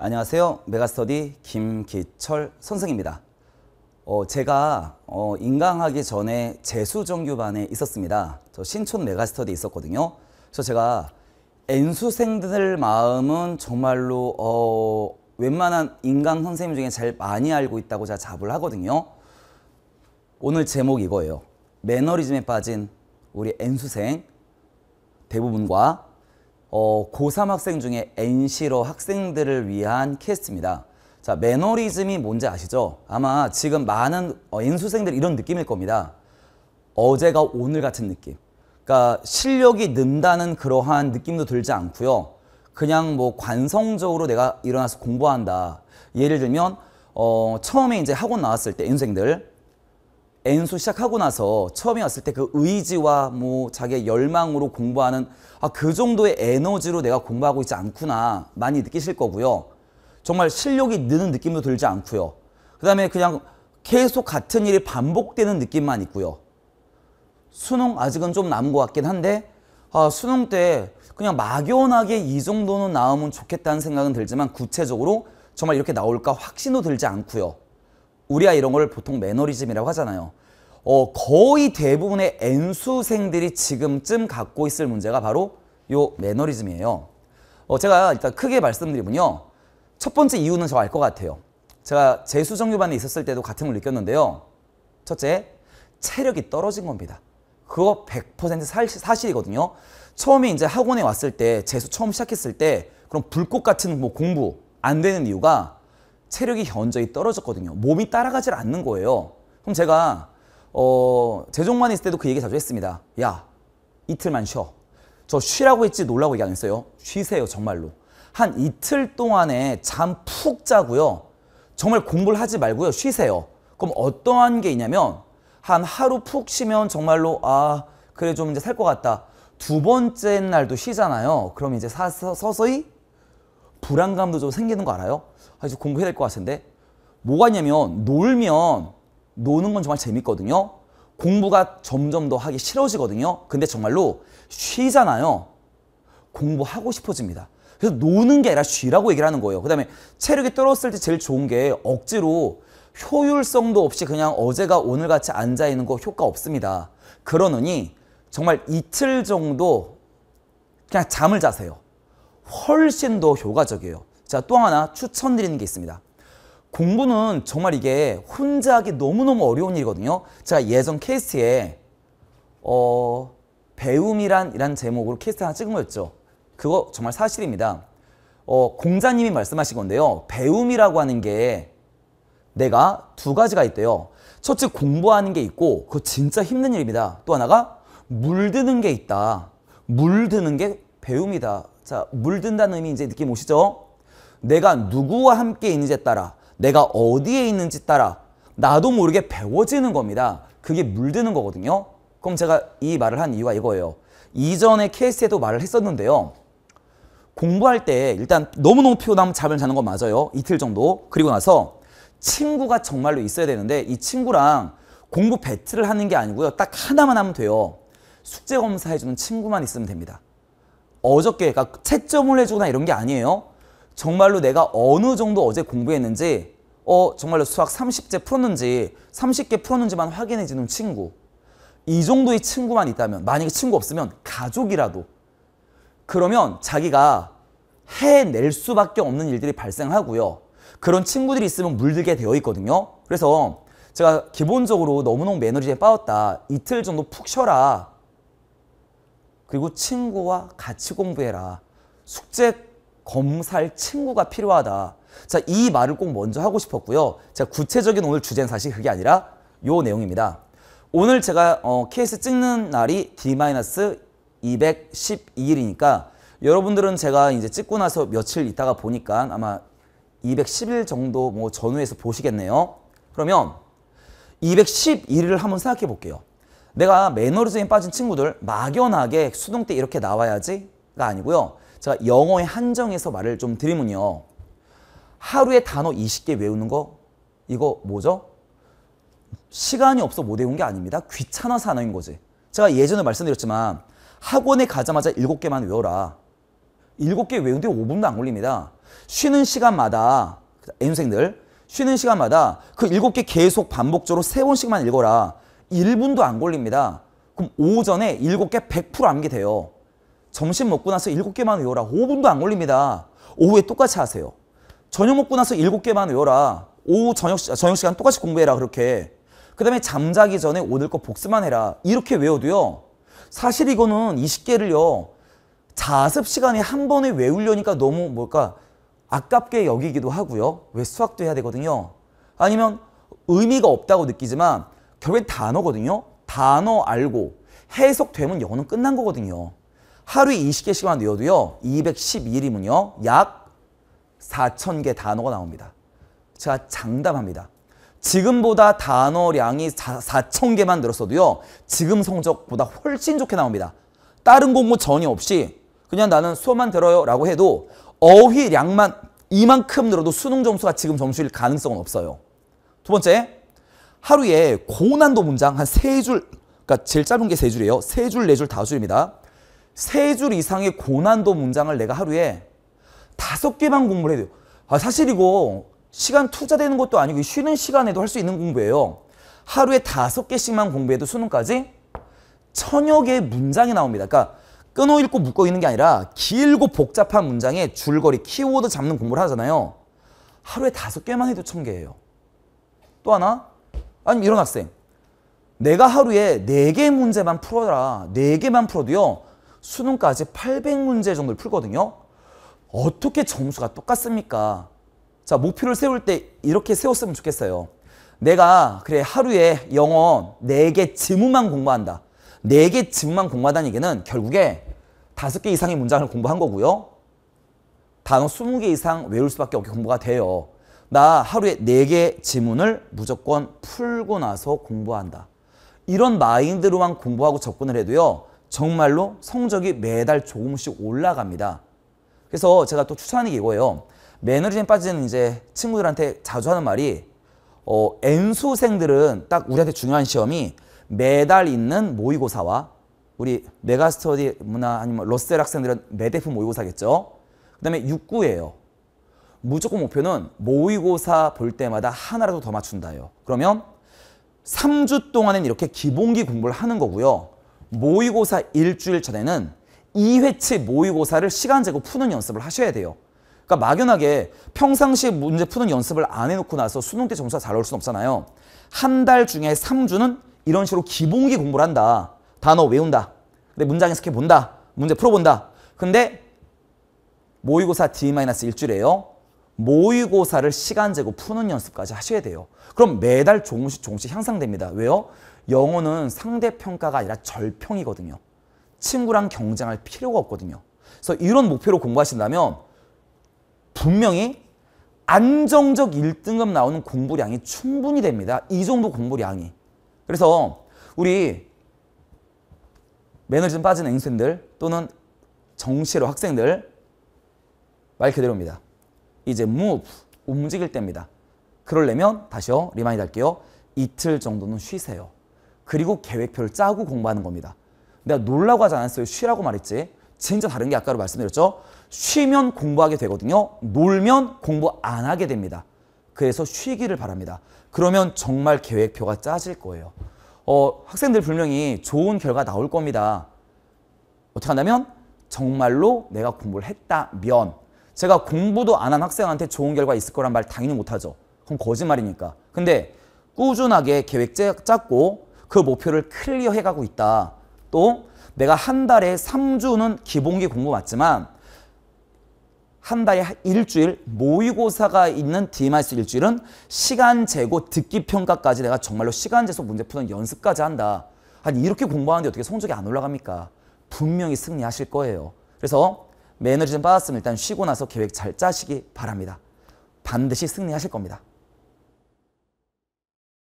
안녕하세요. 메가스터디 김기철 선생입니다. 어, 제가 어, 인강하기 전에 재수정규반에 있었습니다. 저 신촌 메가스터디 있었거든요. 그래서 제가 N수생들 마음은 정말로 어, 웬만한 인강 선생님 중에 제일 많이 알고 있다고 제가 잡을 하거든요. 오늘 제목 이거예요. 매너리즘에 빠진 우리 N수생 대부분과 어, 고3 학생 중에 NC로 학생들을 위한 캐스트입니다. 자, 매너리즘이 뭔지 아시죠? 아마 지금 많은 어, 인수생들이 런 느낌일 겁니다. 어제가 오늘 같은 느낌. 그러니까 실력이 는다는 그러한 느낌도 들지 않고요. 그냥 뭐 관성적으로 내가 일어나서 공부한다. 예를 들면 어, 처음에 이제 학원 나왔을 때 인생들 엔수 시작하고 나서 처음에 왔을 때 그 의지와 뭐 자기의 열망으로 공부하는 아, 그 정도의 에너지로 내가 공부하고 있지 않구나 많이 느끼실 거고요. 정말 실력이 느는 느낌도 들지 않고요. 그 다음에 그냥 계속 같은 일이 반복되는 느낌만 있고요. 수능 아직은 좀 남은 것 같긴 한데 아, 수능 때 그냥 막연하게 이 정도는 나오면 좋겠다는 생각은 들지만 구체적으로 정말 이렇게 나올까 확신도 들지 않고요. 우리가 이런 걸 보통 매너리즘이라고 하잖아요. 어, 거의 대부분의 N수생들이 지금쯤 갖고 있을 문제가 바로 요 매너리즘이에요. 어, 제가 일단 크게 말씀드리면요. 첫 번째 이유는 저 알 것 같아요. 제가 재수정교반에 있었을 때도 같은 걸 느꼈는데요. 첫째, 체력이 떨어진 겁니다. 그거 100% 사실, 사실이거든요. 처음에 이제 학원에 왔을 때, 재수 처음 시작했을 때그럼 불꽃 같은 뭐 공부 안 되는 이유가 체력이 현저히 떨어졌거든요. 몸이 따라가질 않는 거예요. 그럼 제가 어, 재종만 있을 때도 그 얘기 자주 했습니다. 야, 이틀만 쉬어. 저 쉬라고 했지 놀라고 얘기 안 했어요. 쉬세요, 정말로. 한 이틀 동안에 잠 푹 자고요. 정말 공부를 하지 말고요. 쉬세요. 그럼 어떠한 게 있냐면 한 하루 푹 쉬면 정말로 아, 그래 좀 이제 살 것 같다. 두 번째 날도 쉬잖아요. 그럼 이제 사, 서서히 불안감도 좀 생기는 거 알아요? 아, 주 공부해야 될 것 같은데 뭐가 있냐면 놀면 노는 건 정말 재밌거든요. 공부가 점점 더 하기 싫어지거든요. 근데 정말로 쉬잖아요. 공부하고 싶어집니다. 그래서 노는 게 아니라 쉬라고 얘기를 하는 거예요. 그 다음에 체력이 떨어졌을 때 제일 좋은 게 억지로 효율성도 없이 그냥 어제가 오늘같이 앉아있는 거 효과 없습니다. 그러느니 정말 이틀 정도 그냥 잠을 자세요. 훨씬 더 효과적이에요. 자, 또 하나 추천드리는 게 있습니다. 공부는 정말 이게 혼자 하기 너무너무 어려운 일이거든요. 제가 예전 케이스에 어, 배움이란 이란 제목으로 케이스 하나 찍은 거였죠. 그거 정말 사실입니다. 어, 공자님이 말씀하신 건데요. 배움이라고 하는 게 내가 두 가지가 있대요. 첫째 공부하는 게 있고 그거 진짜 힘든 일입니다. 또 하나가 물드는 게 있다. 물드는 게 배움이다. 자, 물든다는 의미 이제 느낌 오시죠? 내가 누구와 함께 있는지에 따라 내가 어디에 있는지 따라 나도 모르게 배워지는 겁니다. 그게 물드는 거거든요. 그럼 제가 이 말을 한 이유가 이거예요. 이전에 케이스에도 말을 했었는데요. 공부할 때 일단 너무너무 피곤하면 잠을 자는 건 맞아요. 이틀 정도. 그리고 나서 친구가 정말로 있어야 되는데 이 친구랑 공부 배틀을 하는 게 아니고요. 딱 하나만 하면 돼요. 숙제 검사해주는 친구만 있으면 됩니다. 어저께 그러니까 채점을 해주거나 이런 게 아니에요. 정말로 내가 어느 정도 어제 공부했는지 어 정말로 수학 30제 풀었는지 30개 풀었는지만 확인해주는 친구 이 정도의 친구만 있다면 만약에 친구 없으면 가족이라도 그러면 자기가 해낼 수밖에 없는 일들이 발생하고요 그런 친구들이 있으면 물들게 되어 있거든요 그래서 제가 기본적으로 너무너무 매너리에 빠졌다 이틀 정도 푹 쉬어라 그리고 친구와 같이 공부해라 숙제 검사할 친구가 필요하다. 자, 이 말을 꼭 먼저 하고 싶었고요. 자, 구체적인 오늘 주제는 사실 그게 아니라 요 내용입니다. 오늘 제가 어, 케이스 찍는 날이 D-212일이니까 여러분들은 제가 이제 찍고 나서 며칠 있다가 보니까 아마 210일 정도 뭐 전후에서 보시겠네요. 그러면 211을 일 한번 생각해 볼게요. 내가 매너리즘에 빠진 친구들 막연하게 수능 때 이렇게 나와야지가 아니고요. 제가 영어의 한정에서 말을 좀 드리면요. 하루에 단어 20개 외우는 거 이거 뭐죠? 시간이 없어 못 외운 게 아닙니다. 귀찮아서 안 외운 거지. 제가 예전에 말씀드렸지만 학원에 가자마자 7개만 외워라. 7개 외운데 5분도 안 걸립니다. 쉬는 시간마다 N생들 쉬는 시간마다 그 7개 계속 반복적으로 3번씩만 읽어라. 1분도 안 걸립니다. 그럼 오전에 7개 100% 암기 돼요. 점심 먹고 나서 7개만 외워라. 5분도 안 걸립니다. 오후에 똑같이 하세요. 저녁 먹고 나서 7개만 외워라. 오후 저녁, 저녁 시간 똑같이 공부해라. 그렇게. 그 다음에 잠자기 전에 오늘 거 복습만 해라. 이렇게 외워도요. 사실 이거는 20개를요. 자습 시간에 한 번에 외우려니까 너무 뭘까 아깝게 여기기도 하고요. 왜 수학도 해야 되거든요. 아니면 의미가 없다고 느끼지만 결국엔 단어거든요. 단어 알고 해석되면 영어는 끝난 거거든요. 하루에 20개씩만 외워도요. 212일이면요. 약4 0 0 0개 단어가 나옵니다. 제가 장담합니다. 지금보다 단어량이 4 0 0 0 개만 늘었어도요. 지금 성적보다 훨씬 좋게 나옵니다. 다른 공부 전혀 없이 그냥 나는 수업만 들어요 라고 해도 어휘량만 이만큼 늘어도 수능 점수가 지금 점수일 가능성은 없어요. 두 번째, 하루에 고난도 문장 한 세 줄, 그러니까 제일 짧은 게 세 줄이에요. 세 줄, 네 줄, 다 줄입니다. 세줄 이상의 고난도 문장을 내가 하루에 다섯 개만 공부를 해야 돼요. 아, 사실 이거 시간 투자되는 것도 아니고 쉬는 시간에도 할 수 있는 공부예요. 하루에 다섯 개씩만 공부해도 수능까지 천여 개의 문장이 나옵니다. 그러니까 끊어 읽고 묶어 읽는 게 아니라 길고 복잡한 문장에 줄거리, 키워드 잡는 공부를 하잖아요. 하루에 다섯 개만 해도 천 개예요. 또 하나, 아니면 이런 학생. 내가 하루에 네 개 문제만 풀어라. 네 개만 풀어도요. 수능까지 800문제 정도를 풀거든요. 어떻게 점수가 똑같습니까? 자, 목표를 세울 때 이렇게 세웠으면 좋겠어요. 내가 그래 하루에 영어 4개 지문만 공부한다. 4개 지문만 공부하다는 얘기는 결국에 5개 이상의 문장을 공부한 거고요. 단어 20개 이상 외울 수밖에 없게 공부가 돼요. 나 하루에 4개 지문을 무조건 풀고 나서 공부한다. 이런 마인드로만 공부하고 접근을 해도요. 정말로 성적이 매달 조금씩 올라갑니다. 그래서 제가 또 추천하는 게 이거예요. 매너리즘에 빠진 이제 친구들한테 자주 하는 말이 어, N수생들은 딱 우리한테 중요한 시험이 매달 있는 모의고사와 우리 메가스터디 문화 아니면 러셀 학생들은 매대프 모의고사겠죠. 그 다음에 육구예요. 무조건 목표는 모의고사 볼 때마다 하나라도 더 맞춘다요. 그러면 3주 동안은 이렇게 기본기 공부를 하는 거고요. 모의고사 일주일 전에는 2회치 모의고사를 시간 재고 푸는 연습을 하셔야 돼요. 그러니까 막연하게 평상시에 문제 푸는 연습을 안 해놓고 나서 수능 때 점수가 잘 나올 수는 없잖아요. 한 달 중에 3주는 이런 식으로 기본기 공부를 한다. 단어 외운다. 근데 문장 해석해 본다. 문제 풀어본다. 근데 모의고사 d 1주일에요 모의고사를 시간 재고 푸는 연습까지 하셔야 돼요. 그럼 매달 조금씩 조금씩 향상됩니다. 왜요? 영어는 상대평가가 아니라 절평이거든요. 친구랑 경쟁할 필요가 없거든요. 그래서 이런 목표로 공부하신다면 분명히 안정적 1등급 나오는 공부량이 충분히 됩니다. 이 정도 공부량이. 그래서 우리 매너리즘 빠진 앵센들 또는 정시로 학생들 말 그대로입니다. 이제 move, 움직일 때입니다. 그러려면 다시요. 리마인드 할게요. 이틀 정도는 쉬세요. 그리고 계획표를 짜고 공부하는 겁니다. 내가 놀라고 하지 않았어요. 쉬라고 말했지. 진짜 다른 게 아까로 말씀드렸죠. 쉬면 공부하게 되거든요. 놀면 공부 안 하게 됩니다. 그래서 쉬기를 바랍니다. 그러면 정말 계획표가 짜질 거예요. 어, 학생들 분명히 좋은 결과 나올 겁니다. 어떻게 한다면 정말로 내가 공부를 했다면 제가 공부도 안 한 학생한테 좋은 결과 있을 거란 말 당연히 못하죠. 그럼 거짓말이니까. 근데 꾸준하게 계획 짰고 그 목표를 클리어 해가고 있다. 또 내가 한 달에 3주는 기본기 공부 맞지만 한 달에 일주일 모의고사가 있는 DMS 일주일은 시간 재고 듣기 평가까지 내가 정말로 시간 재속 문제 푸는 연습까지 한다. 아니 이렇게 공부하는데 어떻게 성적이 안 올라갑니까? 분명히 승리하실 거예요. 그래서 매너리즘 빠졌으면 일단 쉬고 나서 계획 잘 짜시기 바랍니다. 반드시 승리하실 겁니다.